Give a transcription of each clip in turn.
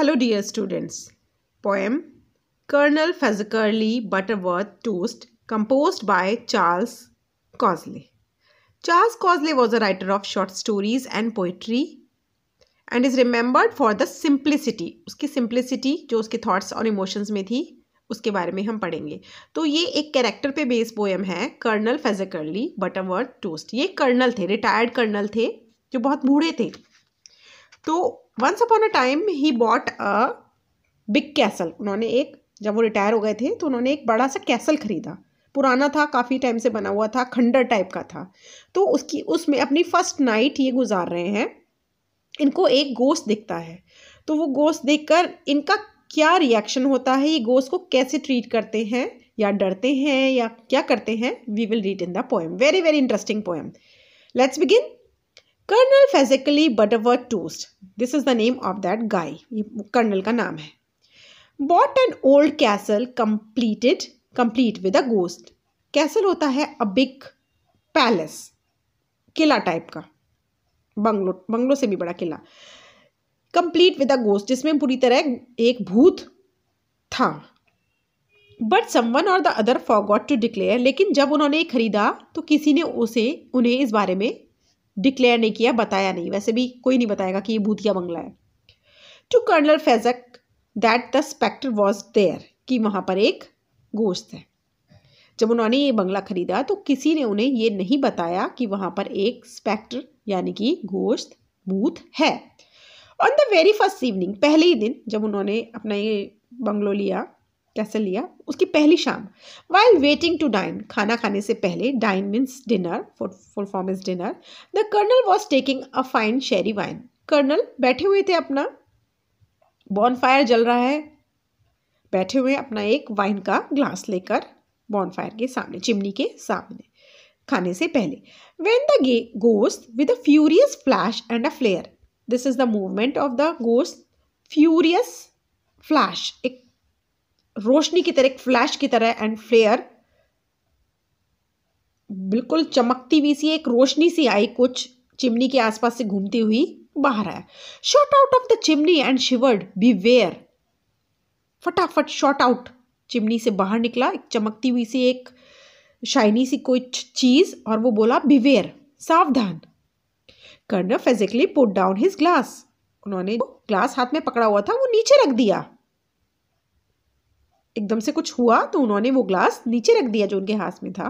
hello dear students poem colonel Fazackerley Butterworth Toast compose by Charles Causley Charles Causley was a writer of short stories and poetry and is remembered for the simplicity उसकी simplicity जो उसके thoughts और emotions में थी उसके बारे में हम पढ़ेंगे तो ये एक कैरेक्टर पे बेस्ड पोएम है कर्नल फेजिकर्ली बटरवर्थ टोस्ट ये कर्नल थे रिटायर्ड कर्नल थे जो बहुत बूढ़े थे तो once upon a time he bought a big castle उन्होंने एक जब वो रिटायर हो गए थे तो उन्होंने एक बड़ा सा कैसल खरीदा पुराना था काफ़ी टाइम से बना हुआ था खंडर टाइप का था तो उसकी उसमें अपनी फर्स्ट नाइट ये गुजार रहे हैं इनको एक गोश्त दिखता है तो वो गोश्त देखकर इनका क्या रिएक्शन होता है ये गोश्त को कैसे ट्रीट करते हैं या डरते हैं या क्या करते हैं we will read in the poem very very interesting poem let's begin colonel Fazackerley Butterworth Toast this is the name of that guy colonel का नाम है bought an old castle completed complete with a ghost castle होता है a big palace किला type का bungalow bungalow से भी बड़ा किला कंप्लीट विद अ गोस्ट जिसमें पूरी तरह एक भूत था but someone or the other got to declare लेकिन जब उन्होंने खरीदा तो किसी ने उसे उन्हें इस बारे में डिक्लेयर नहीं किया बताया नहीं वैसे भी कोई नहीं बताएगा कि ये भूतिया बंगला है to colonel Fazackerley that the spectre was there कि वहाँ पर एक गोश्त है जब उन्होंने ये बंगला खरीदा तो किसी ने उन्हें ये नहीं बताया कि वहाँ पर एक स्पेक्टर यानी कि गोश्त भूत है on the very first evening पहले ही दिन जब उन्होंने अपना ये बंगलो लिया कैसे लिया उसकी पहली शाम वाइल वेटिंग टू डाइन खाना खाने से पहले dine means dinner full form is dinner the colonel was taking a fine sherry wine colonel बैठे हुए थे अपना बॉन फायर जल रहा है बैठे हुए अपना एक वाइन का ग्लास लेकर बॉन फायर के सामने चिमनी के सामने खाने से पहले वेन द गे ghost with a furious flash and a flare this is the movement of the ghost furious flash एक रोशनी की तरह एक फ्लैश की तरह एंड फ्लेयर बिल्कुल चमकती हुई सी एक रोशनी सी आई कुछ चिमनी के आसपास से घूमती हुई बाहर आया shot out of the chimney and shivered beware फटाफट शॉर्ट आउट चिमनी से बाहर निकला एक चमकती हुई सी एक शाइनी सी कोई चीज और वो बोला बिवेयर सावधान colonel Fazackerley put down his glass उन्होंने ग्लास हाथ में पकड़ा हुआ था वो नीचे रख दिया एकदम से कुछ हुआ तो उन्होंने वो ग्लास नीचे रख दिया जो उनके हाथ में था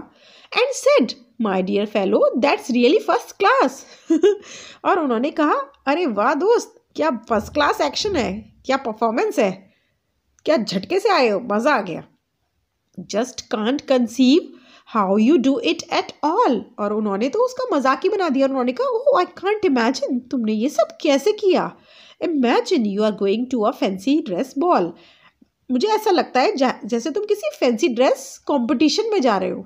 and said my dear fellow that's really first class और उन्होंने कहा अरे वाह दोस्त क्या फर्स्ट क्लास एक्शन है क्या परफॉर्मेंस है क्या झटके से आए हो मज़ा आ गया just can't conceive how you do it at all और उन्होंने तो उसका मजाक ही बना दिया और उन्होंने कहा ओह आई कांट इमेजिन तुमने ये सब कैसे किया imagine you are going to a fancy dress ball मुझे ऐसा लगता है जैसे तुम किसी फैंसी ड्रेस कंपटीशन में जा रहे हो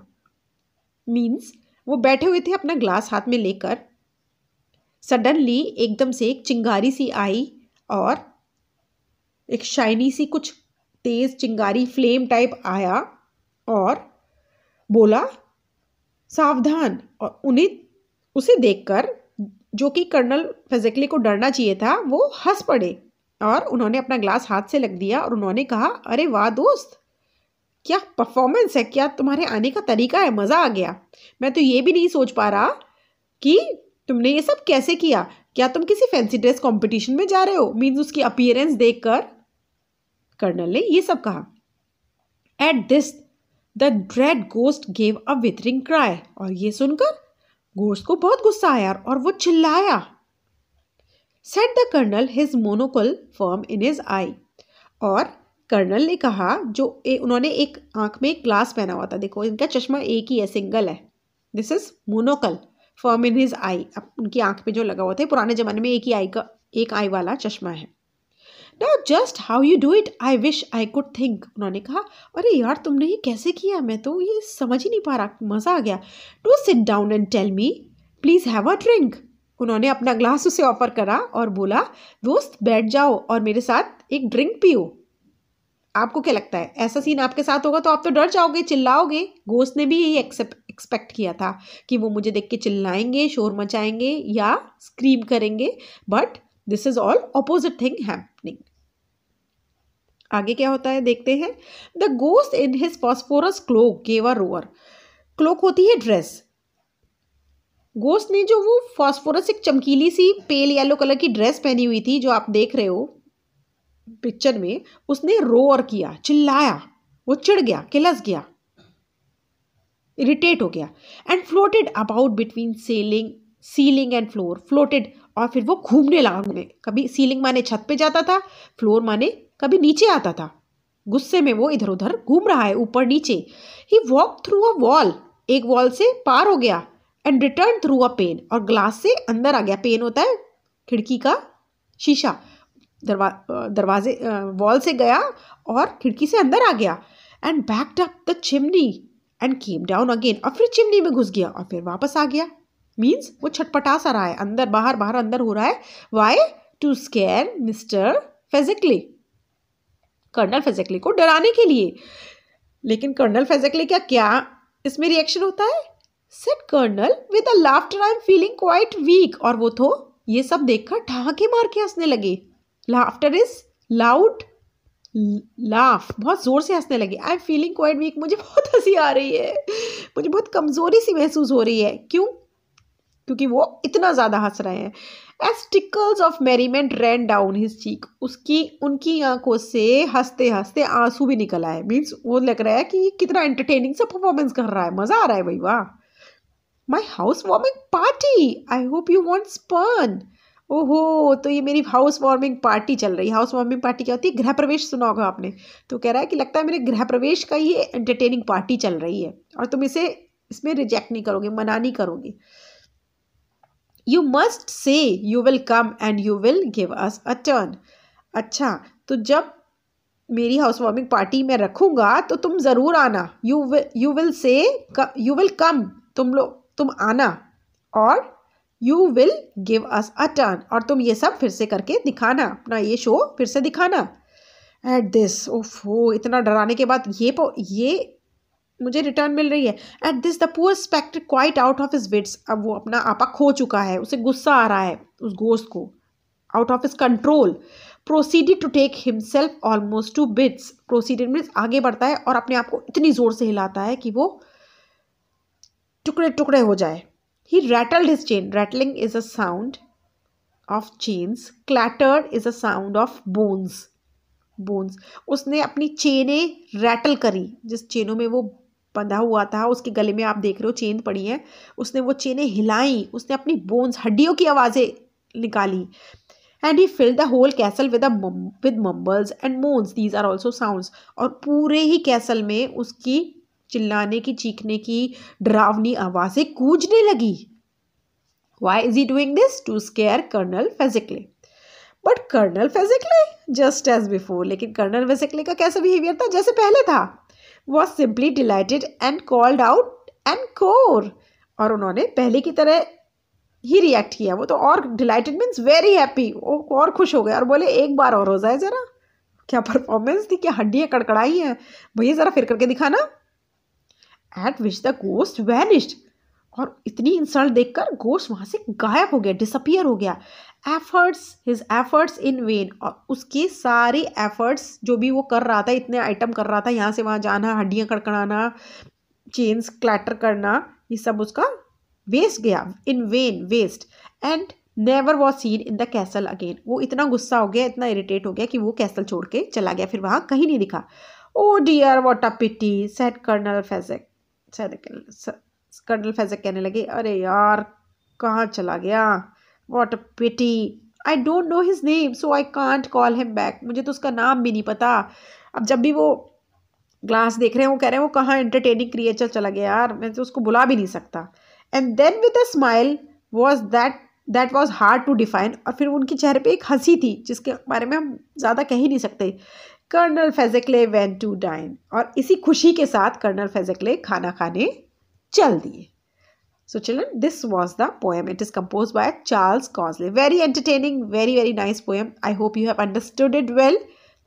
मीन्स वो बैठे हुए थे अपना ग्लास हाथ में लेकर सडनली एकदम से एक चिंगारी सी आई और एक शाइनी सी कुछ तेज़ चिंगारी फ्लेम टाइप आया और बोला सावधान और उन्हें उसे देखकर जो कि कर्नल फेजिकली को डरना चाहिए था वो हंस पड़े और उन्होंने अपना ग्लास हाथ से लग दिया और उन्होंने कहा अरे वाह दोस्त क्या परफॉर्मेंस है क्या तुम्हारे आने का तरीका है मज़ा आ गया मैं तो ये भी नहीं सोच पा रहा कि तुमने ये सब कैसे किया क्या तुम किसी फैंसी ड्रेस कंपटीशन में जा रहे हो मीन्स उसकी अपीयरेंस कर कर्नल ने ये सब कहा at this the dread ghost gave a withering cry और ये सुनकर गोस्ट को बहुत गुस्सा आया और वो चिल्लाया said the colonel his monocle form in his eye और कर्नल ने कहा जो ए, उन्होंने एक आंख में एक ग्लास पहना हुआ था देखो इनका चश्मा एक ही है सिंगल है this is monocle form in his eye अब उनकी आंख में जो लगा हुआ था पुराने ज़माने में एक ही आई का एक आई वाला चश्मा है ना just how you do it I wish I could think उन्होंने कहा अरे यार तुमने ये कैसे किया मैं तो ये समझ ही नहीं पा रहा मज़ा आ गया to sit down and tell me please have a drink उन्होंने अपना ग्लास उसे ऑफर करा और बोला दोस्त बैठ जाओ और मेरे साथ एक ड्रिंक पियो आपको क्या लगता है ऐसा सीन आपके साथ होगा तो आप तो डर जाओगे चिल्लाओगे गोस्त ने भी यही एक्सपेक्ट किया था कि वो मुझे देख के चिल्लाएंगे शोर मचाएंगे या स्क्रीम करेंगे but this is all opposite thing happening आगे क्या होता है देखते हैं the ghost in his phosphorus cloak gave a roar cloak होती है ड्रेस गोस्ट ने जो वो फॉस्फोरस एक चमकीली सी पेल येलो कलर की ड्रेस पहनी हुई थी जो आप देख रहे हो पिक्चर में उसने रोअर किया चिल्लाया वो चिड़ गया किलस गया इरिटेट हो गया and floated about between ceiling ceiling and floor floated और फिर वो घूमने लगा घूमने कभी सीलिंग माने छत पे जाता था फ्लोर माने कभी नीचे आता था गुस्से में वो इधर उधर घूम रहा है ऊपर नीचे he walk through a wall एक वॉल से पार हो गया and return through a pane और ग्लास से अंदर आ गया पेन होता है खिड़की का शीशा दरवा दरवाजे वॉल से गया और खिड़की से अंदर आ गया and backed up the chimney and came down again और फिर चिमनी में घुस गया और फिर वापस आ गया मीन्स वो छटपटा सा रहा है अंदर बाहर बाहर अंदर हो रहा है why to scare mister Fazackerley colonel Fazackerley को डराने के लिए लेकिन कर्नल फेजिकली का क्या इसमें रिएक्शन होता है said colonel with a laughter I am feeling quite weak और वो तो ये सब देखकर ठहाके मार के हंसने लगे लाफ्टर इज लाउड लाफ बहुत ज़ोर से हंसने लगे I am feeling quite weak मुझे बहुत हंसी आ रही है मुझे बहुत कमज़ोरी सी महसूस हो रही है क्यों क्योंकि वो इतना ज़्यादा हंस रहे हैं as tickles of merriment ran down his cheek उसकी उनकी आंखों से हंसते हंसते आंसू भी निकल आए मीन्स वो लग रहा है कि कितना एंटरटेनिंग सा परफॉर्मेंस कर रहा है मज़ा आ रहा है भाई वाह my house warming party I hope you won't spurn ओहो तो ये मेरी हाउस वार्मिंग पार्टी चल रही है हाउस वार्मिंग पार्टी क्या होती है गृह प्रवेश सुना होगा आपने तो कह रहा है कि लगता है मेरे गृह प्रवेश का ही एंटरटेनिंग पार्टी चल रही है और तुम इसे इसमें रिजेक्ट नहीं करोगे मना नहीं करोगे you must say you will come and you will give us a turn अच्छा तो जब मेरी हाउस वार्मिंग पार्टी में रखूँगा तो तुम ज़रूर आना you you will say you will come तुम लोग तुम आना और you will give us a turn और तुम ये सब फिर से करके दिखाना अपना ये शो फिर से दिखाना एट दिस ओफ हो इतना डराने के बाद ये ये मुझे रिटर्न मिल रही है at this the poor spectre quite out of his wits अब वो अपना आपा खो चुका है उसे गुस्सा आ रहा है उस गोश्त को out of his control proceeded to take himself almost to bits proceeded means आगे बढ़ता है और अपने आप को इतनी ज़ोर से हिलाता है कि वो टुकड़े टुकड़े हो जाए he rattled his chain rattling is a sound of chains clattered is a sound of bones bones उसने अपनी चेनें रैटल करी जिस चेनों में वो बंधा हुआ था उसके गले में आप देख रहे हो चेन पड़ी है उसने वो चेनें हिलाई उसने अपनी बोन्स हड्डियों की आवाज़ें निकाली and he fill the whole castle with with mumbles and moans these are also sounds और पूरे ही कैसल में उसकी चिल्लाने की चीखने की डरावनी आवाज़ें कूजने लगी why is he doing this to scare colonel Fazackerley but colonel Fazackerley just as before लेकिन कर्नल फेजिकले का कैसा बिहेवियर था जैसे पहले था was simply delighted and called out and encore उन्होंने पहले की तरह ही रिएक्ट किया वो तो और डिलाइटेड मीन्स वेरी हैप्पी वो और खुश हो गए और बोले एक बार और हो जाए ज़रा क्या परफॉर्मेंस थी क्या हड्डियाँ कड़कड़ाई हैं भैया ज़रा फिर करके दिखाना at which the ghost vanished और इतनी इंसल्ट देखकर गोश्त वहाँ से गायब हो गया डिसअपियर हो गया efforts his efforts in vain और उसके सारे एफर्ट्स जो भी वो कर रहा था इतने आइटम कर रहा था यहाँ से वहाँ जाना हड्डियाँ कड़कड़ाना चेन्स क्लैटर करना ये सब उसका वेस्ट गया in vain waste and never was seen in the castle again वो इतना गुस्सा हो गया इतना इरीटेट हो गया कि वो कैसल छोड़ के चला गया फिर वहाँ कहीं नहीं दिखा oh dear what a pity said colonel Fazackerley अच्छा सर कर्नल फैजक कहने लगे अरे यार कहाँ चला गया what a pity I don't know his name so I can't call him back मुझे तो उसका नाम भी नहीं पता अब जब भी वो ग्लास देख रहे हैं वो कह रहे हैं वो कहाँ एंटरटेनिंग क्रिएचर चला गया यार मैं तो उसको बुला भी नहीं सकता and then with a smile was that that was hard to define और फिर उनके चेहरे पे एक हंसी थी जिसके बारे में हम ज़्यादा कह ही नहीं सकते colonel Fazackerley went to dine और इसी खुशी के साथ कर्नल फेजेक्ले खाना खाने चल दिए so children this was the poem it is compose by Charles Causley very entertaining very very nice poem I hope you have understood it well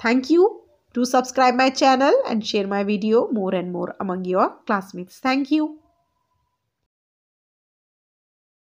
thank you to subscribe my channel and share my video more and more among your classmates thank you